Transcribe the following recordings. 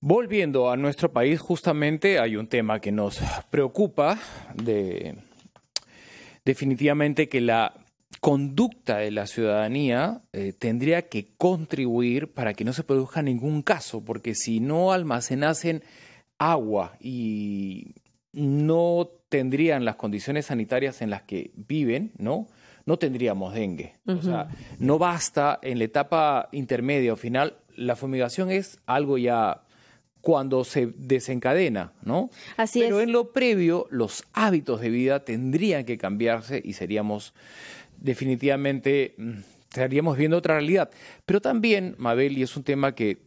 Volviendo a nuestro país, justamente hay un tema que nos preocupa definitivamente que la conducta de la ciudadanía eh, tendría que contribuir para que no se produzca ningún caso, porque si no almacenasen agua y no tendrían las condiciones sanitarias en las que viven, ¿no? No tendríamos dengue. no basta en la etapa intermedia o final la fumigación es algo ya cuando se desencadena, ¿no? Así Pero en lo previo, los hábitos de vida tendrían que cambiarse y seríamos definitivamente, mm, estaríamos viendo otra realidad. Pero también, Mabel, y es un tema que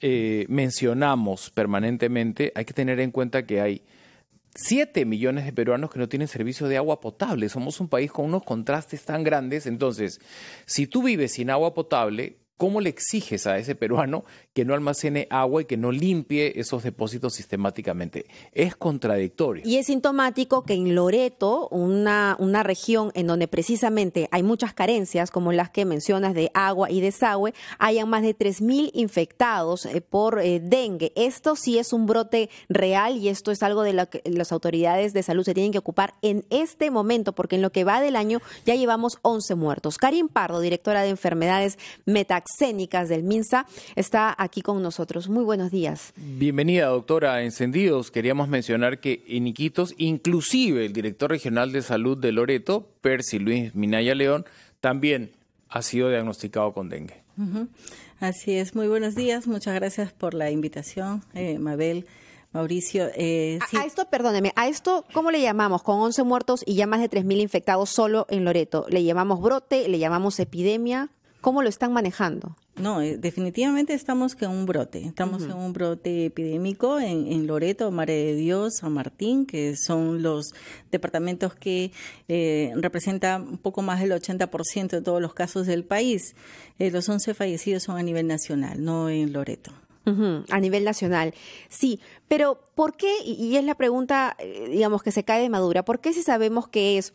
eh, mencionamos permanentemente, hay que tener en cuenta que hay 7 millones de peruanos que no tienen servicio de agua potable. Somos un país con unos contrastes tan grandes. Entonces, si tú vives sin agua potable, ¿Cómo le exiges a ese peruano que no almacene agua y que no limpie esos depósitos sistemáticamente? Es contradictorio. Y es sintomático que en Loreto, una, una región en donde precisamente hay muchas carencias, como las que mencionas de agua y desagüe, hayan más de 3.000 infectados eh, por eh, dengue. Esto sí es un brote real y esto es algo de lo que las autoridades de salud se tienen que ocupar en este momento, porque en lo que va del año ya llevamos 11 muertos. Karim Pardo, directora de enfermedades Metax escénicas del MINSA, está aquí con nosotros. Muy buenos días. Bienvenida, doctora. Encendidos, queríamos mencionar que en Iquitos, inclusive el director regional de salud de Loreto, Percy Luis Minaya León, también ha sido diagnosticado con dengue. Así es, muy buenos días, muchas gracias por la invitación, eh, Mabel. Mauricio, eh, a, esto, perdóneme, a esto, ¿cómo le llamamos? Con 11 muertos y ya más de 3.000 infectados solo en Loreto. ¿Le llamamos brote? ¿Le llamamos epidemia? ¿Cómo lo están manejando? No, eh, definitivamente estamos en un brote. Estamos en un brote epidémico en, Loreto, Mare de Dios, San Martín, que son los departamentos que eh, representan un poco más del 80% de todos los casos del país. Eh, los 11 fallecidos son a nivel nacional, no en Loreto a nivel nacional. Sí, pero ¿por qué? Y es la pregunta, eh, digamos, que se cae de madura. ¿Por qué si sabemos que es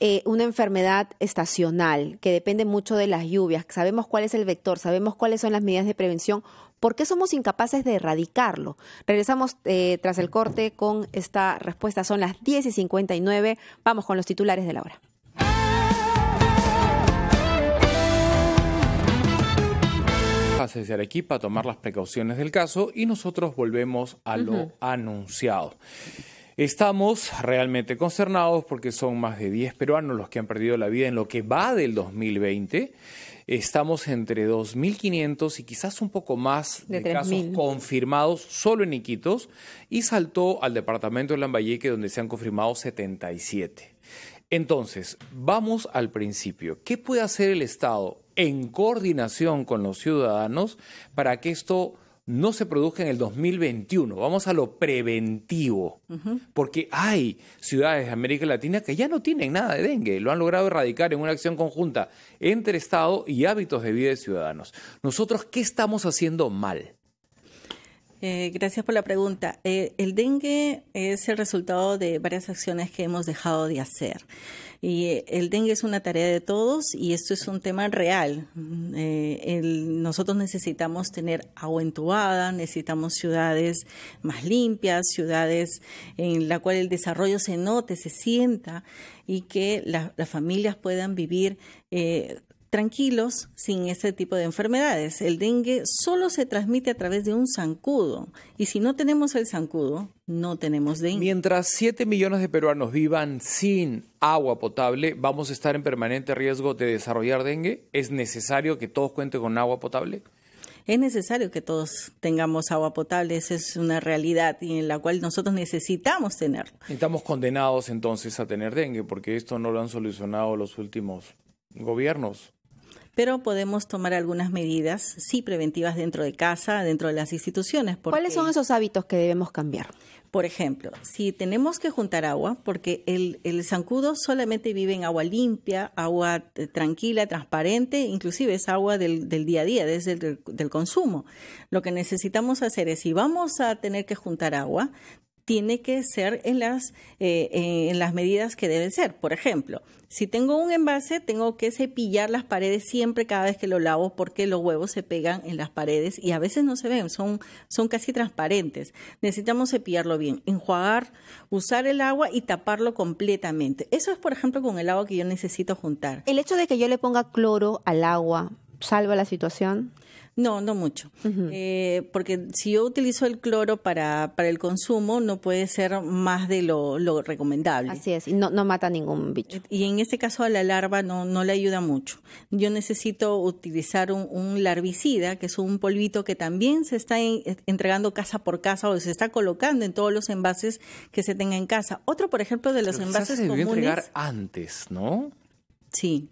eh, una enfermedad estacional, que depende mucho de las lluvias, sabemos cuál es el vector, sabemos cuáles son las medidas de prevención, ¿por qué somos incapaces de erradicarlo? Regresamos eh, tras el corte con esta respuesta. Son las 10 y 59. Vamos con los titulares de la hora. desde Arequipa a tomar las precauciones del caso y nosotros volvemos a lo anunciado. Estamos realmente concernados porque son más de 10 peruanos los que han perdido la vida en lo que va del 2020. Estamos entre 2.500 y quizás un poco más de casos confirmados solo en Iquitos y saltó al departamento de Lambayeque donde se han confirmado 77. Entonces, vamos al principio. ¿Qué puede hacer el Estado en coordinación con los ciudadanos para que esto no se produzca en el 2021. Vamos a lo preventivo, porque hay ciudades de América Latina que ya no tienen nada de dengue, lo han logrado erradicar en una acción conjunta entre Estado y hábitos de vida de ciudadanos. Nosotros, ¿qué estamos haciendo mal? Eh, gracias por la pregunta. Eh, el dengue es el resultado de varias acciones que hemos dejado de hacer. Y eh, el dengue es una tarea de todos y esto es un tema real. Mm, nosotros necesitamos tener agua entubada, necesitamos ciudades más limpias, ciudades en la cual el desarrollo se note, se sienta y que las familias puedan vivir eh, tranquilos sin este tipo de enfermedades. El dengue solo se transmite a través de un zancudo y si no tenemos el zancudo, no tenemos dengue. Mientras 7 millones de peruanos vivan sin agua potable, vamos a estar en permanente riesgo de desarrollar dengue. ¿Es necesario que todos cuenten con agua potable? es necesario que todos tengamos agua potable, esa es una realidad y en la cual nosotros necesitamos tenerla. Estamos condenados entonces a tener dengue, porque esto no lo han solucionado los últimos gobiernos pero podemos tomar algunas medidas, sí, preventivas dentro de casa, dentro de las instituciones. ¿Cuáles son esos hábitos que debemos cambiar? Por ejemplo, si tenemos que juntar agua, porque el, zancudo solamente vive en agua limpia, agua eh, tranquila, transparente, inclusive es agua del, del día a día, desde el consumo. Lo que necesitamos hacer es, si vamos a tener que juntar agua, tiene que ser en las, eh, eh, en las medidas que deben ser. Por ejemplo, si tengo un envase, tengo que cepillar las paredes siempre cada vez que lo lavo porque los huevos se pegan en las paredes y a veces no se ven, son, son casi transparentes. Necesitamos cepillarlo bien, enjuagar, usar el agua y taparlo completamente. Eso es, por ejemplo, con el agua que yo necesito juntar. El hecho de que yo le ponga cloro al agua, ¿salva la situación? No, no mucho. Eh, porque si yo utilizo el cloro para, para el consumo, no puede ser más de lo, recomendable. Así es, y no, no mata ningún bicho. Eh, y en este caso a la larva no, no le ayuda mucho. Yo necesito utilizar un, larvicida, que es un polvito que también se está eh, entregando casa por casa o se está colocando en todos los envases que se tenga en casa. Otro, por ejemplo, de los envases se comunes. antes, ¿no? Sí,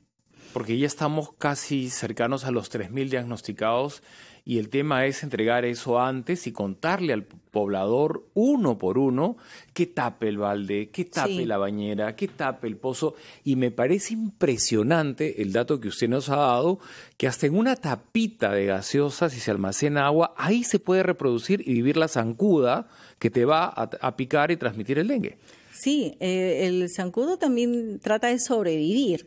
porque ya estamos casi cercanos a los 3.000 diagnosticados y el tema es entregar eso antes y contarle al poblador uno por uno que tape el balde, que tape la bañera, que tape el pozo. Y me parece impresionante el dato que usted nos ha dado, que hasta en una tapita de gaseosa, si se almacena agua, ahí se puede reproducir y vivir la zancuda que te va a, a picar y transmitir el dengue. Sí, eh, el zancudo también trata de sobrevivir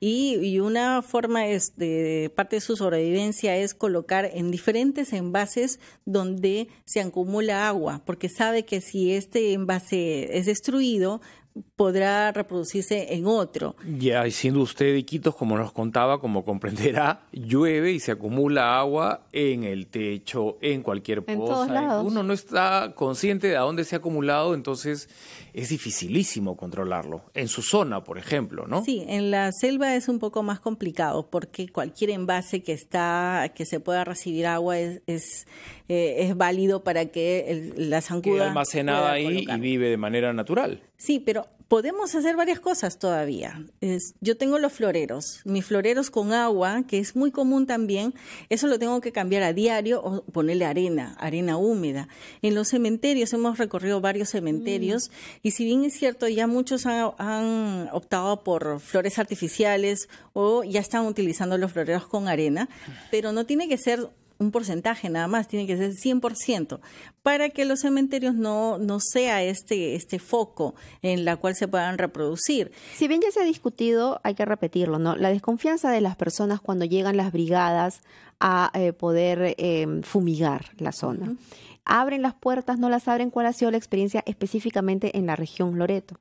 y, una forma de parte de su sobrevivencia es colocar en diferentes envases donde se acumula agua, porque sabe que si este envase es destruido, podrá reproducirse en otro. Ya, y siendo usted de Iquitos, como nos contaba, como comprenderá, llueve y se acumula agua en el techo, en cualquier en Todos Uno no está consciente de a dónde se ha acumulado, entonces es dificilísimo controlarlo. En su zona, por ejemplo, ¿no? Sí, en la selva es un poco más complicado porque cualquier envase que está, que se pueda recibir agua es, es, eh, válido para que la zancuda... Queda almacenada ahí y vive de manera natural. Sí, pero podemos hacer varias cosas todavía. yo tengo los floreros, mis floreros con agua, que es muy común también. Eso lo tengo que cambiar a diario o ponerle arena, arena húmeda. En los cementerios, hemos recorrido varios cementerios mm. y si bien es cierto, ya muchos han, optado por flores artificiales o ya están utilizando los floreros con arena, pero no tiene que ser un porcentaje nada más, tiene que ser 100%, para que los cementerios no, no sea este, este foco en la cual se puedan reproducir. Si bien ya se ha discutido, hay que repetirlo, ¿no? La desconfianza de las personas cuando llegan las brigadas a eh, poder em, fumigar la zona. ¿Abren las puertas, no las abren? ¿Cuál ha sido la experiencia específicamente en la región Loreto?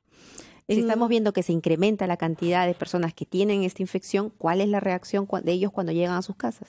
Si estamos viendo que se incrementa la cantidad de personas que tienen esta infección, ¿cuál es la reacción de ellos cuando llegan a sus casas?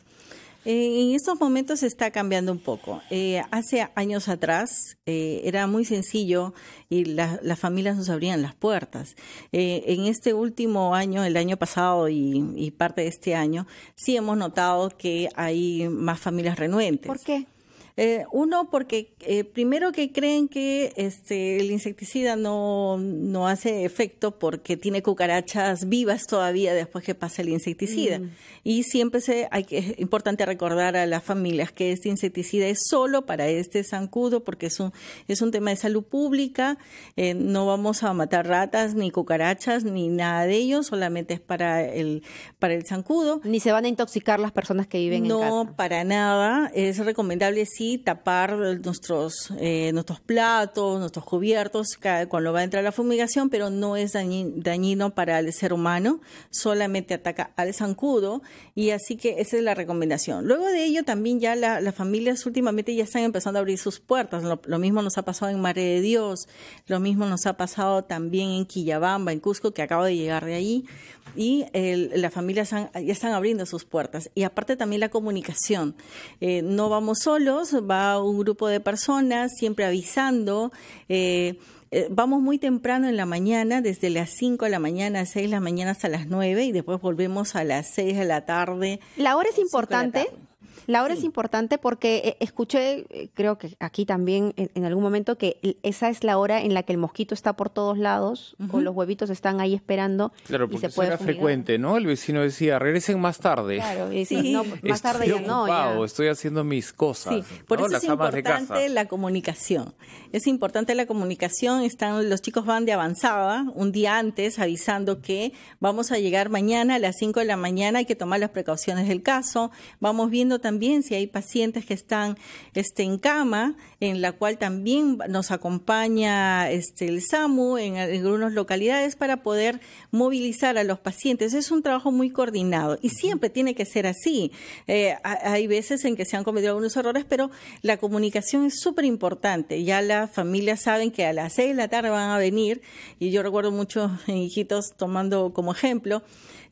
Eh, en estos momentos se está cambiando un poco. Eh, hace años atrás eh, era muy sencillo y las familias nos abrían las puertas. en este último año, el año pasado y, y, parte de este año, sí hemos notado que hay más familias renuentes. ¿Por qué? Eh, uno, porque eh, primero que creen que este, el insecticida no, hace efecto porque tiene cucarachas vivas todavía después que pasa el insecticida. Mm. Y siempre se, hay, es importante recordar a las familias que este insecticida es solo para este zancudo porque es un, es un tema de salud pública. Eh, no vamos a matar ratas ni cucarachas ni nada de ellos solamente es para el, para el zancudo. Ni se van a intoxicar las personas que viven en casa. No, para nada. Es recomendable siempre tapar nuestros, eh, nuestros platos, nuestros cubiertos cuando va a entrar la fumigación, pero no es dañino para el ser humano, solamente ataca al zancudo y así que esa es la recomendación. Luego de ello también ya las familias últimamente ya están empezando a abrir sus puertas, lo, mismo nos ha pasado en Mare de Dios, lo mismo nos ha pasado también en Quillabamba, en Cusco, que acabo de llegar de ahí y las familias ya están abriendo sus puertas y aparte también la comunicación. Eh, no vamos solos, va un grupo de personas, siempre avisando. Eh, eh, vamos muy temprano en la mañana, desde las 5 de la mañana, 6 de la mañana hasta las 9 y después volvemos a las 6 de la tarde. ¿La hora es importante? La hora es importante porque eh, escuché, eh, creo que aquí también en algún momento, que esa es la hora en la que el mosquito está por todos lados con o los huevitos están ahí esperando. Claro, porque y se puede era frecuente, ¿no? El vecino decía, regresen más tarde. Claro, y no, pues, más estoy tarde ya no. Estoy haciendo mis cosas. Sí. Por eso es importante la comunicación. Es importante la comunicación. Están, los chicos van de avanzada un día antes avisando que vamos a llegar mañana a las 5 de la mañana, hay que tomar las precauciones del caso. Vamos viendo también también si hay pacientes que están este, en cama, en la cual también nos acompaña este, el SAMU en algunas localidades para poder movilizar a los pacientes. Es un trabajo muy coordinado y siempre tiene que ser así. Eh, hay veces en que se han cometido algunos errores, pero la comunicación es súper importante. Ya las familias saben que a las seis de la tarde van a venir y yo recuerdo muchos hijitos tomando como ejemplo,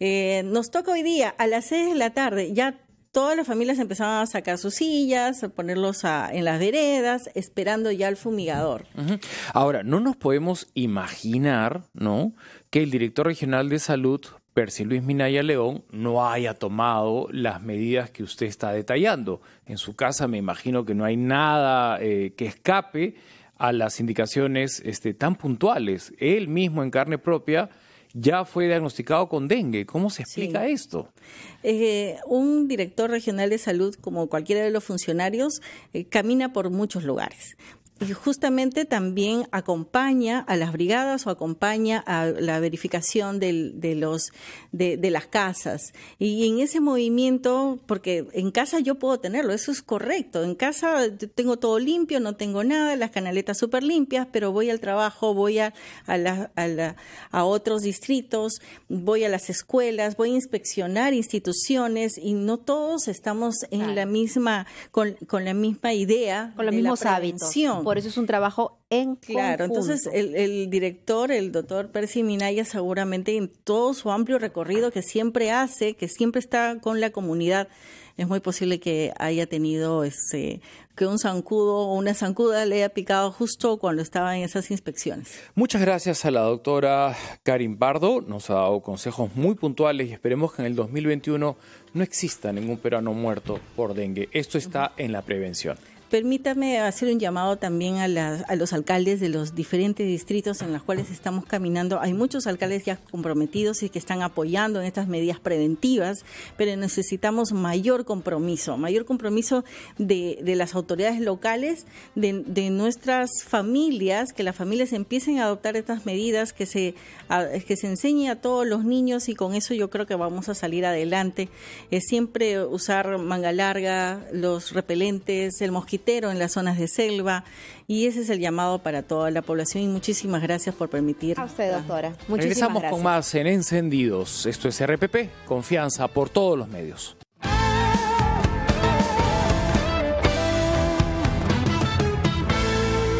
eh, nos toca hoy día a las seis de la tarde, ya todas las familias empezaban a sacar sus sillas, a ponerlos en las veredas, esperando ya al fumigador. Ahora, no nos podemos imaginar, ¿no? Que el director regional de salud, Percy Luis Minaya León, no haya tomado las medidas que usted está detallando. En su casa me imagino que no hay nada eh, que escape a las indicaciones este, tan puntuales. Él mismo en carne propia ya fue diagnosticado con dengue. ¿Cómo se explica esto? Eh, un director regional de salud, como cualquiera de los funcionarios, eh, camina por muchos lugares y justamente también acompaña a las brigadas o acompaña a la verificación de, los, de, las casas. Y en ese movimiento, porque en casa yo puedo tenerlo, eso es correcto. En casa tengo todo limpio, no tengo nada, las canaletas súper limpias, pero voy al trabajo, voy a, a, a, otros distritos, voy a las escuelas, voy a inspeccionar instituciones y no todos estamos en la misma, con, con, la misma idea. Con los mismos hábitos por eso es un trabajo en Claro, entonces el, director, el doctor Percy Minaya, seguramente en todo su amplio recorrido que siempre hace, que siempre está con la comunidad, es muy posible que haya tenido ese, que un zancudo o una zancuda le haya picado justo cuando estaba en esas inspecciones. Muchas gracias a la doctora Karim Bardo. nos ha dado consejos muy puntuales y esperemos que en el 2021 no exista ningún peruano muerto por dengue. Esto está en la prevención. Permítame hacer un llamado también a, los alcaldes de los diferentes distritos en los cuales estamos caminando. Hay muchos alcaldes ya comprometidos y que están apoyando en estas medidas preventivas, pero necesitamos mayor compromiso, mayor compromiso de, las autoridades locales, de, nuestras familias, que las familias empiecen a adoptar estas medidas, que se, que se enseñe a todos los niños y con eso yo creo que vamos a salir adelante. Es siempre usar manga larga, los repelentes, el mosquito en las zonas de selva y ese es el llamado para toda la población y muchísimas gracias por permitir. A usted, doctora. Muchísimas Regresamos con más en Encendidos. Esto es RPP, confianza por todos los medios.